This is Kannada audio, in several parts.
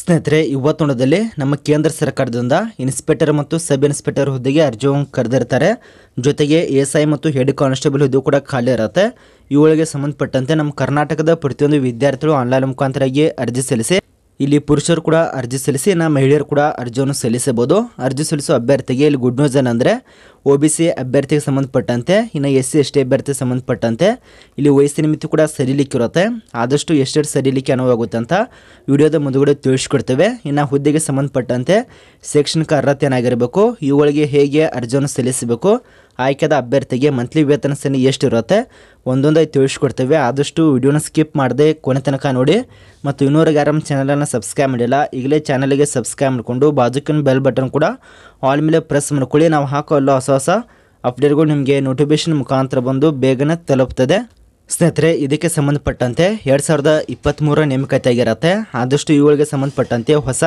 ಸ್ನೇಹಿತರೆ ಇವತ್ತೊಂಡದಲ್ಲಿ ನಮ್ಮ ಕೇಂದ್ರ ಸರ್ಕಾರದಿಂದ ಇನ್ಸ್ಪೆಕ್ಟರ್ ಮತ್ತು ಸಬ್ ಇನ್ಸ್ಪೆಕ್ಟರ್ ಹುದ್ದೆಗೆ ಅರ್ಜಿ ಕರೆದಿರ್ತಾರೆ ಜೊತೆಗೆ ಎಸ್ ಐ ಮತ್ತು ಹೆಡ್ ಕಾನ್ಸ್ಟೇಬಲ್ ಹುದ್ದೆ ಕೂಡ ಖಾಲಿ ಇರುತ್ತೆ ಇವುಗಳಿಗೆ ಸಂಬಂಧಪಟ್ಟಂತೆ ನಮ್ಮ ಕರ್ನಾಟಕದ ಪ್ರತಿಯೊಂದು ವಿದ್ಯಾರ್ಥಿಗಳು ಆನ್ಲೈನ್ ಮುಖಾಂತರಾಗಿ ಅರ್ಜಿ ಸಲ್ಲಿಸಿ ಇಲ್ಲಿ ಪುರುಷರು ಕೂಡ ಅರ್ಜಿ ಸಲ್ಲಿಸಿ ನಾ ಮಹಿಳೆಯರು ಕೂಡ ಅರ್ಜಿಯನ್ನು ಸಲ್ಲಿಸಬಹುದು ಅರ್ಜಿ ಸಲ್ಲಿಸುವ ಅಭ್ಯರ್ಥಿಗೆ ಇಲ್ಲಿ ಗುಡ್ ನ್ಯೂಸ್ ಏನಂದರೆ ಒ ಬಿ ಸಿ ಅಭ್ಯರ್ಥಿಗೆ ಸಂಬಂಧಪಟ್ಟಂತೆ ಇನ್ನು ಎಸ್ ಸಿ ಎಸ್ ಟಿ ಅಭ್ಯರ್ಥಿಗೆ ಸಂಬಂಧಪಟ್ಟಂತೆ ಇಲ್ಲಿ ವಯಸ್ಸಿನ ಮಿತಿ ಕೂಡ ಸರಿಲಿಕ್ಕಿರುತ್ತೆ ಆದಷ್ಟು ಎಷ್ಟೆಷ್ಟು ಸರಿಲಿಕ್ಕೆ ಅನುವಾಗುತ್ತೆ ಅಂತ ವಿಡಿಯೋದ ಮುಂದುಗಡೆ ತಿಳಿಸ್ಕೊಡ್ತೇವೆ ಇನ್ನು ಹುದ್ದೆಗೆ ಸಂಬಂಧಪಟ್ಟಂತೆ ಶೈಕ್ಷಣಿಕ ಅರ್ಹತೆ ಏನಾಗಿರಬೇಕು ಇವುಗಳಿಗೆ ಹೇಗೆ ಅರ್ಜಿಯನ್ನು ಸಲ್ಲಿಸಬೇಕು ಆಯ್ಕೆದ ಅಭ್ಯರ್ಥಿಗೆ ಮಂತ್ಲಿ ವೇತನ ಶ್ರೇಣಿ ಎಷ್ಟಿರುತ್ತೆ ಒಂದೊಂದಾಗಿ ತಿಳಿಸ್ಕೊಡ್ತೇವೆ ಆದಷ್ಟು ವಿಡಿಯೋನ ಸ್ಕಿಪ್ ಮಾಡದೆ ಕೊನೆ ತನಕ ನೋಡಿ ಮತ್ತು ಇನ್ನೂರಿಗೆ ಆರಾಮ್ ಚಾನಲನ್ನು ಸಬ್ಸ್ಕ್ರೈಬ್ ಮಾಡಿಲ್ಲ ಈಗಲೇ ಚಾನಲಿಗೆ ಸಬ್ಸ್ಕ್ರೈಬ್ ಮಾಡಿಕೊಂಡು ಬಾಜುಕಿನ ಬೆಲ್ ಬಟನ್ ಕೂಡ ಆಲ್ ಮೇಲೆ ಪ್ರೆಸ್ ಮಾಡ್ಕೊಳ್ಳಿ ನಾವು ಹಾಕೋ ಎಲ್ಲ ಹೊಸ ಹೊಸ ಅಪ್ಡೇಟ್ಗಳು ನಿಮಗೆ ನೋಟಿಫಿಕೇಷನ್ ಮುಖಾಂತರ ಬಂದು ಬೇಗನೆ ತಲುಪ್ತದೆ ಸ್ನೇಹಿತರೆ ಇದಕ್ಕೆ ಸಂಬಂಧಪಟ್ಟಂತೆ ಎರಡು ಸಾವಿರದ ಇಪ್ಪತ್ತ್ಮೂರ ನೇಮಕಾತಿ ಆಗಿರುತ್ತೆ ಆದಷ್ಟು ಇವುಗಳಿಗೆ ಸಂಬಂಧಪಟ್ಟಂತೆ ಹೊಸ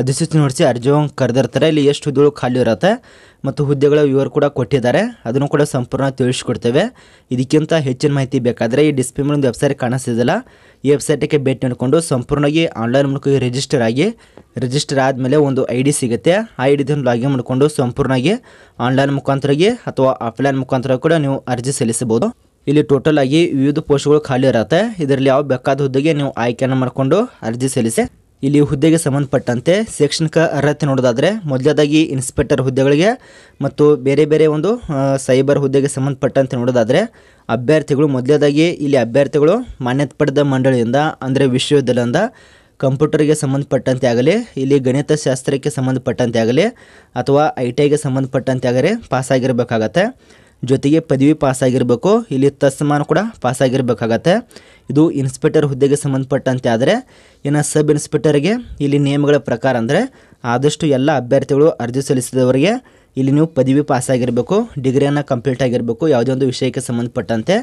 ಅಧಿಸೂಚನೆ ಹೊಡಿಸಿ ಅರ್ಜಿ ಕರೆದಿರ್ತಾರೆ ಇಲ್ಲಿ ಎಷ್ಟು ಹುದ್ದೆಗಳು ಖಾಲಿ ಇರುತ್ತೆ ಮತ್ತು ಹುದ್ದೆಗಳ ವಿವರ ಕೂಡ ಕೊಟ್ಟಿದ್ದಾರೆ ಅದನ್ನು ಕೂಡ ಸಂಪೂರ್ಣ ತಿಳಿಸ್ಕೊಡ್ತೇವೆ ಇದಕ್ಕಿಂತ ಹೆಚ್ಚಿನ ಮಾಹಿತಿ ಬೇಕಾದರೆ ಈ ಡಿಸ್ಪ್ಲೇ ಮೇಲೆ ಒಂದು ವೆಬ್ಸೈಟ್ ಕಾಣಿಸ್ತಿದ್ದಿಲ್ಲ ಈ ವೆಬ್ಸೈಟಿಗೆ ಭೇಟಿ ನೀಡಿಕೊಂಡು ಸಂಪೂರ್ಣವಾಗಿ ಆನ್ಲೈನ್ ಮೂಲಕ ರಿಜಿಸ್ಟರ್ ಆಗಿ ರಿಜಿಸ್ಟರ್ ಆದಮೇಲೆ ಒಂದು ಐ ಡಿ ಸಿಗುತ್ತೆ ಆ ಐ ಡಿದನ್ನು ಲಾಗಿನ್ ಮಾಡಿಕೊಂಡು ಸಂಪೂರ್ಣವಾಗಿ ಆನ್ಲೈನ್ ಮುಖಾಂತರಾಗಿ ಅಥವಾ ಆಫ್ಲೈನ್ ಮುಖಾಂತರ ಕೂಡ ನೀವು ಅರ್ಜಿ ಸಲ್ಲಿಸಬಹುದು ಇಲ್ಲಿ ಟೋಟಲ್ ಆಗಿ ವಿವಿಧ ಪೋಸ್ಟ್ಗಳು ಖಾಲಿ ಇರುತ್ತೆ ಇದರಲ್ಲಿ ಯಾವ ಬೇಕಾದ ಹುದ್ದೆಗೆ ನೀವು ಆಯ್ಕೆಯನ್ನು ಮಾಡಿಕೊಂಡು ಅರ್ಜಿ ಸಲ್ಲಿಸಿ ಇಲ್ಲಿ ಹುದ್ದೆಗೆ ಸಂಬಂಧಪಟ್ಟಂತೆ ಶೈಕ್ಷಣಿಕ ಅರ್ಹತೆ ನೋಡೋದಾದರೆ ಮೊದಲದಾಗಿ ಇನ್ಸ್ಪೆಕ್ಟರ್ ಹುದ್ದೆಗಳಿಗೆ ಮತ್ತು ಬೇರೆ ಬೇರೆ ಒಂದು ಸೈಬರ್ ಹುದ್ದೆಗೆ ಸಂಬಂಧಪಟ್ಟಂತೆ ನೋಡೋದಾದರೆ ಅಭ್ಯರ್ಥಿಗಳು ಮೊದಲೇದಾಗಿ ಇಲ್ಲಿ ಅಭ್ಯರ್ಥಿಗಳು ಮಾನ್ಯತೆ ಪಡೆದ ಮಂಡಳಿಯಿಂದ ಅಂದರೆ ವಿಶ್ವವಿದ್ಯಾಲಯದಿಂದ ಕಂಪ್ಯೂಟರ್ಗೆ ಸಂಬಂಧಪಟ್ಟಂತೆ ಆಗಲಿ ಇಲ್ಲಿ ಗಣಿತ ಶಾಸ್ತ್ರಕ್ಕೆ ಸಂಬಂಧಪಟ್ಟಂತೆ ಆಗಲಿ ಅಥವಾ ಐ ಟಿ ಐಗೆ ಸಂಬಂಧಪಟ್ಟಂತೆ ಆಗಲಿ ಪಾಸಾಗಿರಬೇಕಾಗತ್ತೆ ಜೊತೆಗೆ ಪದವಿ ಪಾಸಾಗಿರಬೇಕು ಇಲ್ಲಿ ತಸ್ಮಾನ್ ಕೂಡ ಪಾಸಾಗಿರಬೇಕಾಗತ್ತೆ ಇದು ಇನ್ಸ್ಪೆಕ್ಟರ್ ಹುದ್ದೆಗೆ ಸಂಬಂಧಪಟ್ಟಂತೆ ಆದರೆ ಇನ್ನು ಸಬ್ ಇನ್ಸ್ಪೆಕ್ಟರ್ಗೆ ಇಲ್ಲಿ ನಿಯಮಗಳ ಪ್ರಕಾರ ಅಂದರೆ ಆದಷ್ಟು ಎಲ್ಲ ಅಭ್ಯರ್ಥಿಗಳು ಅರ್ಜಿ ಸಲ್ಲಿಸಿದವರಿಗೆ ಇಲ್ಲಿ ನೀವು ಪದವಿ ಪಾಸ್ ಆಗಿರಬೇಕು ಡಿಗ್ರಿಯನ್ನು ಕಂಪ್ಲೀಟ್ ಆಗಿರಬೇಕು ಯಾವುದೇ ಒಂದು ವಿಷಯಕ್ಕೆ ಸಂಬಂಧಪಟ್ಟಂತೆ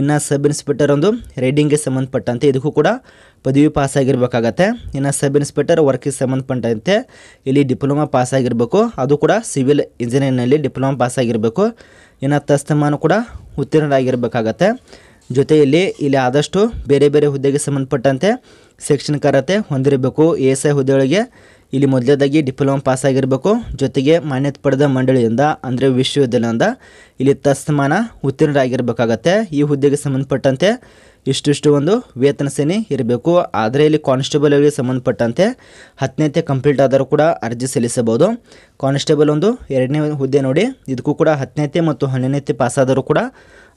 ಇನ್ನು ಸಬ್ ಇನ್ಸ್ಪೆಕ್ಟರ್ ಒಂದು ರೈಡಿಂಗ್ಗೆ ಸಂಬಂಧಪಟ್ಟಂತೆ ಇದಕ್ಕೂ ಕೂಡ ಪದವಿ ಪಾಸ್ ಆಗಿರಬೇಕಾಗತ್ತೆ ಇನ್ನು ಸಬ್ ಇನ್ಸ್ಪೆಕ್ಟರ್ ವರ್ಕಿಗೆ ಸಂಬಂಧಪಟ್ಟಂತೆ ಇಲ್ಲಿ ಡಿಪ್ಲೊಮಾ ಪಾಸ್ ಆಗಿರಬೇಕು ಅದು ಕೂಡ ಸಿವಿಲ್ ಇಂಜಿನಿಯರಿಂಗ್ನಲ್ಲಿ ಡಿಪ್ಲೊಮಾ ಪಾಸ್ ಆಗಿರಬೇಕು ಇನ್ನು ತಸ್ತಮಾನ ಕೂಡ ಉತ್ತೀರ್ಣರಾಗಿರಬೇಕಾಗತ್ತೆ ಜೊತೆಯಲ್ಲಿ ಇಲ್ಲಿ ಆದಷ್ಟು ಬೇರೆ ಬೇರೆ ಹುದ್ದೆಗೆ ಸಂಬಂಧಪಟ್ಟಂತೆ ಶೈಕ್ಷಣಿಕರತೆ ಅರ್ಹತೆ ಹೊಂದಿರಬೇಕು ಎ ಎಸ್ ಐ ಹುದ್ದೆಗಳಿಗೆ ಇಲ್ಲಿ ಮೊದಲೇದಾಗಿ ಡಿಪ್ಲೊಮಾ ಪಾಸ್ ಆಗಿರಬೇಕು ಜೊತೆಗೆ ಮಾನ್ಯತೆ ಪಡೆದ ಮಂಡಳಿಯಿಂದ ಅಂದರೆ ವಿಶ್ವವಿದ್ಯಾಲಯದಿಂದ ಇಲ್ಲಿ ತಸ್ತಮಾನ ಉತ್ತೀರ್ಣರಾಗಿರಬೇಕಾಗತ್ತೆ ಈ ಹುದ್ದೆಗೆ ಸಂಬಂಧಪಟ್ಟಂತೆ ಇಷ್ಟಿಷ್ಟು ಒಂದು ವೇತನ ಸೇನೆ ಇರಬೇಕು ಆದರೆ ಇಲ್ಲಿ ಕಾನ್ಸ್ಟೇಬಲ್ಗೆ ಸಂಬಂಧಪಟ್ಟಂತೆ ಹತ್ತನೇತೆ ಕಂಪ್ಲೀಟ್ ಆದರೂ ಕೂಡ ಅರ್ಜಿ ಸಲ್ಲಿಸಬಹುದು ಕಾನ್ಸ್ಟೇಬಲ್ ಒಂದು ಎರಡನೇ ಹುದ್ದೆ ನೋಡಿ ಇದಕ್ಕೂ ಕೂಡ ಹತ್ತನೇತೆ ಮತ್ತು ಪಾಸ್ ಆದರೂ ಕೂಡ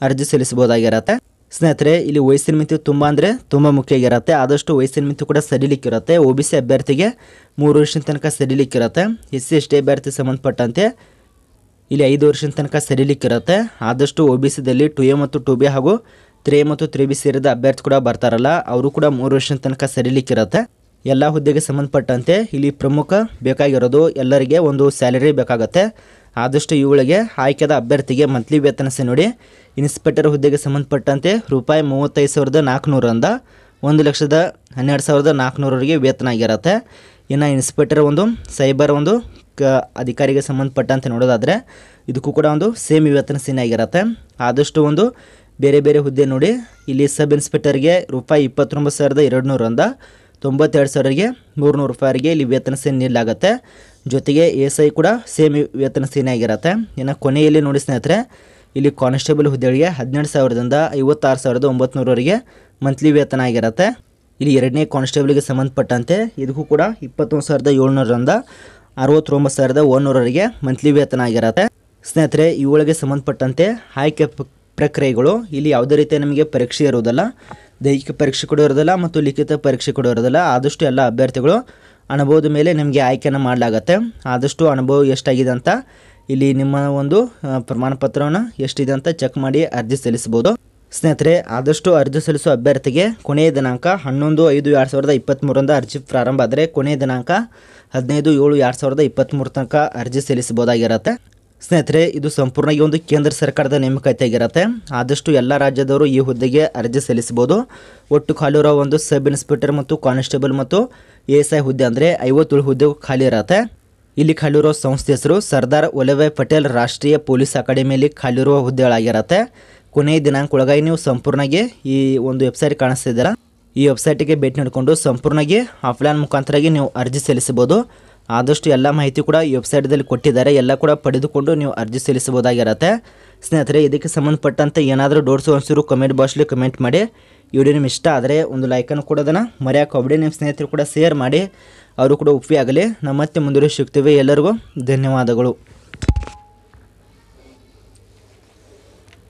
ಅರ್ಜಿ ಸಲ್ಲಿಸಬಹುದಾಗಿರತ್ತೆ ಸ್ನೇಹಿತರೆ ಇಲ್ಲಿ ವಯಸ್ಸಿನ ಮಿತಿ ತುಂಬ ಅಂದರೆ ತುಂಬ ಮುಖ್ಯವಾಗಿರುತ್ತೆ ಆದಷ್ಟು ವಯಸ್ಸಿನ ಮಿತಿ ಕೂಡ ಸಡಿಲಿಕ್ಕಿರುತ್ತೆ ಒ ಬಿ ಸಿ ಅಭ್ಯರ್ಥಿಗೆ ಮೂರು ವರ್ಷದ ತನಕ ಸಡಿಲಿಕ್ಕಿರುತ್ತೆ ಎಸ್ ಸಿ ಎಸ್ ಟಿ ಅಭ್ಯರ್ಥಿ ಸಂಬಂಧಪಟ್ಟಂತೆ ಇಲ್ಲಿ ಐದು ವರ್ಷದ ತನಕ ಸರಿಲಿಕ್ಕಿರುತ್ತೆ ಆದಷ್ಟು ಒ ಬಿ ಸಿದಲ್ಲಿ ಟು ಎ ಮತ್ತು ಟು ಬಿ ಹಾಗೂ ತ್ರೀ ಎ ಮತ್ತು ತ್ರೀ ಬಿ ಸೇರಿದ ಅಭ್ಯರ್ಥಿ ಕೂಡ ಬರ್ತಾರಲ್ಲ ಅವರು ಕೂಡ ಮೂರು ವರ್ಷದ ತನಕ ಸರಿಲಿಕ್ಕಿರುತ್ತೆ ಎಲ್ಲ ಹುದ್ದೆಗೆ ಸಂಬಂಧಪಟ್ಟಂತೆ ಇಲ್ಲಿ ಪ್ರಮುಖ ಬೇಕಾಗಿರೋದು ಎಲ್ಲರಿಗೆ ಒಂದು ಸ್ಯಾಲರಿ ಬೇಕಾಗುತ್ತೆ ಆದಷ್ಟು ಇವುಗಳಿಗೆ ಆಯ್ಕೆದ ಅಭ್ಯರ್ಥಿಗೆ ಮಂತ್ಲಿ ವೇತನ ಸಹ ನೋಡಿ ಇನ್ಸ್ಪೆಕ್ಟರ್ ಹುದ್ದೆಗೆ ಸಂಬಂಧಪಟ್ಟಂತೆ ರೂಪಾಯಿ ಮೂವತ್ತೈದು ಸಾವಿರದ ನಾಲ್ಕುನೂರಿಂದ ಒಂದು ಲಕ್ಷದ ಹನ್ನೆರಡು ಸಾವಿರದ ನಾಲ್ಕುನೂರವರೆಗೆ ವೇತನ ಆಗಿರುತ್ತೆ ಇನ್ನು ಇನ್ಸ್ಪೆಕ್ಟರ್ ಒಂದು ಸೈಬರ್ ಒಂದು ಕ ಅಧಿಕಾರಿಗೆ ಸಂಬಂಧಪಟ್ಟಂತೆ ನೋಡೋದಾದರೆ ಇದಕ್ಕೂ ಕೂಡ ಒಂದು ಸೇಮ್ ವೇತನ ಸೇನೆ ಆಗಿರುತ್ತೆ ಆದಷ್ಟು ಒಂದು ಬೇರೆ ಬೇರೆ ಹುದ್ದೆ ನೋಡಿ ಇಲ್ಲಿ ಸಬ್ ಇನ್ಸ್ಪೆಕ್ಟರ್ಗೆ ರೂಪಾಯಿ ಇಪ್ಪತ್ತೊಂಬತ್ತು ಸಾವಿರದ ಎರಡು ನೂರರಿಂದ ತೊಂಬತ್ತೆರಡು ಸಾವಿರಗೆ ಮೂರುನೂರು ರೂಪಾಯಿಗೆ ಇಲ್ಲಿ ವೇತನ ಸೇನೆ ನೀಡಲಾಗುತ್ತೆ ಜೊತೆಗೆ ಎಸ್ ಐ ಕೂಡ ಸೇಮ್ ವೇತನ ಸೇನೆ ಆಗಿರುತ್ತೆ ಇನ್ನು ಕೊನೆಯಲ್ಲಿ ನೋಡಿ ಸ್ನೇಹಿತರೆ ಇಲ್ಲಿ ಕಾನ್ಸ್ಟೇಬಲ್ ಹುದ್ದೆಗಳಿಗೆ ಹದಿನೆಂಟು ಸಾವಿರದಿಂದ ಐವತ್ತಾರು ಸಾವಿರದ ಒಂಬತ್ನೂರವರೆಗೆ ಮಂತ್ಲಿ ವೇತನ ಆಗಿರುತ್ತೆ ಇಲ್ಲಿ ಎರಡನೇ ಕಾನ್ಸ್ಟೇಬಲ್ಗೆ ಸಂಬಂಧಪಟ್ಟಂತೆ ಇದಕ್ಕೂ ಕೂಡ ಇಪ್ಪತ್ತೊಂದು ಸಾವಿರದ ಏಳ್ನೂರರಿಂದ ಅರವತ್ತೊಂಬತ್ತು ಸಾವಿರದ ಒಂದುನೂರವರೆಗೆ ಮಂತ್ಲಿ ವೇತನ ಆಗಿರುತ್ತೆ ಸ್ನೇಹಿತರೆ ಇವುಗಳಿಗೆ ಸಂಬಂಧಪಟ್ಟಂತೆ ಆಯ್ಕೆ ಪ್ರಕ್ರಿಯೆಗಳು ಇಲ್ಲಿ ಯಾವುದೇ ರೀತಿಯ ನಮಗೆ ಪರೀಕ್ಷೆ ಇರುವುದಲ್ಲ ದೈಹಿಕ ಪರೀಕ್ಷೆ ಕೂಡ ಇರೋದಿಲ್ಲ ಮತ್ತು ಲಿಖಿತ ಪರೀಕ್ಷೆ ಕೂಡ ಇರೋದಿಲ್ಲ ಆದಷ್ಟು ಎಲ್ಲ ಅಭ್ಯರ್ಥಿಗಳು ಅನುಭವದ ಮೇಲೆ ನಿಮಗೆ ಆಯ್ಕೆಯನ್ನು ಮಾಡಲಾಗತ್ತೆ ಆದಷ್ಟು ಅನುಭವ ಎಷ್ಟಾಗಿದೆ ಅಂತ ಇಲ್ಲಿ ನಿಮ್ಮ ಒಂದು ಪ್ರಮಾಣ ಪತ್ರವನ್ನು ಎಷ್ಟಿದೆ ಅಂತ ಚೆಕ್ ಮಾಡಿ ಅರ್ಜಿ ಸಲ್ಲಿಸಬಹುದು ಸ್ನೇಹಿತರೆ ಆದಷ್ಟು ಅರ್ಜಿ ಸಲ್ಲಿಸುವ ಅಭ್ಯರ್ಥಿಗೆ ಕೊನೆಯ ದಿನಾಂಕ ಹನ್ನೊಂದು ಐದು ಎರಡು ಸಾವಿರದ ಇಪ್ಪತ್ತ್ಮೂರರಿಂದ ಅರ್ಜಿ ಪ್ರಾರಂಭ ಆದರೆ ಕೊನೆಯ ದಿನಾಂಕ ಹದಿನೈದು ಏಳು ಎರಡು ಸಾವಿರದ ಇಪ್ಪತ್ತ್ಮೂರು ತನಕ ಅರ್ಜಿ ಸಲ್ಲಿಸಬಹುದಾಗಿರುತ್ತೆ ಸ್ನೇಹಿತರೆ ಇದು ಸಂಪೂರ್ಣವಾಗಿ ಒಂದು ಕೇಂದ್ರ ಸರ್ಕಾರದ ನೇಮಕಾತಿ ಆಗಿರುತ್ತೆ ಆದಷ್ಟು ಎಲ್ಲ ರಾಜ್ಯದವರು ಈ ಹುದ್ದೆಗೆ ಅರ್ಜಿ ಸಲ್ಲಿಸಬಹುದು ಒಟ್ಟು ಕಾಲೂರ ಒಂದು ಸಬ್ ಇನ್ಸ್ಪೆಕ್ಟರ್ ಮತ್ತು ಕಾನ್ಸ್ಟೇಬಲ್ ಮತ್ತು ಎ ಎಸ್ ಐ ಹುದ್ದೆ ಅಂದರೆ ಐವತ್ತೇಳು ಹುದ್ದೆ ಖಾಲಿ ಇರತ್ತೆ ಇಲ್ಲಿ ಖಾಲಿರೋ ಸಂಸ್ಥೆ ಹೆಸರು ಸರ್ದಾರ್ ವಲ್ಲಭಾಯ್ ಪಟೇಲ್ ರಾಷ್ಟ್ರೀಯ ಪೊಲೀಸ್ ಅಕಾಡೆಮಿಯಲ್ಲಿ ಖಾಲಿರುವ ಹುದ್ದೆಗಳಾಗಿರತ್ತೆ ಕೊನೆಯ ದಿನಾಂಕ ಒಳಗಾಗಿ ನೀವು ಸಂಪೂರ್ಣಗೆ ಈ ಒಂದು ವೆಬ್ಸೈಟ್ ಕಾಣಿಸ್ತಿದ್ದೀರ ಈ ವೆಬ್ಸೈಟಿಗೆ ಭೇಟಿ ನೀಡಿಕೊಂಡು ಸಂಪೂರ್ಣಗೆ ಆಫ್ಲೈನ್ ಮುಖಾಂತರಾಗಿ ನೀವು ಅರ್ಜಿ ಸಲ್ಲಿಸಬಹುದು ಆದಷ್ಟು ಎಲ್ಲ ಮಾಹಿತಿ ಕೂಡ ಈ ವೆಬ್ಸೈಟ್ದಲ್ಲಿ ಕೊಟ್ಟಿದ್ದಾರೆ ಎಲ್ಲ ಕೂಡ ಪಡೆದುಕೊಂಡು ನೀವು ಅರ್ಜಿ ಸಲ್ಲಿಸಬಹುದಾಗಿರತ್ತೆ ಸ್ನೇಹಿತರೆ ಇದಕ್ಕೆ ಸಂಬಂಧಪಟ್ಟಂತೆ ಏನಾದರೂ ಡೌಟ್ಸ್ ಅನಿಸಿದ್ರು ಕಮೆಂಟ್ ಬಾಕ್ಸ್ಲಿ ಕಮೆಂಟ್ ಮಾಡಿ ವಿಡಿಯೋ ನಿಮ್ಗೆ ಇಷ್ಟ ಆದರೆ ಒಂದು ಲೈಕನ್ನು ಕೊಡೋದನ್ನು ಮರೆಯೋಕೆ ಹೋಗಬೇಡಿ ನಿಮ್ಮ ಸ್ನೇಹಿತರು ಕೂಡ ಶೇರ್ ಮಾಡಿ ಅವರು ಕೂಡ ಉಪ್ಪಿ ಆಗಲಿ ನಮ್ಮ ಮತ್ತೆ ಮುಂದುವರಿ ಸಿಗ್ತೀವಿ ಎಲ್ಲರಿಗೂ ಧನ್ಯವಾದಗಳು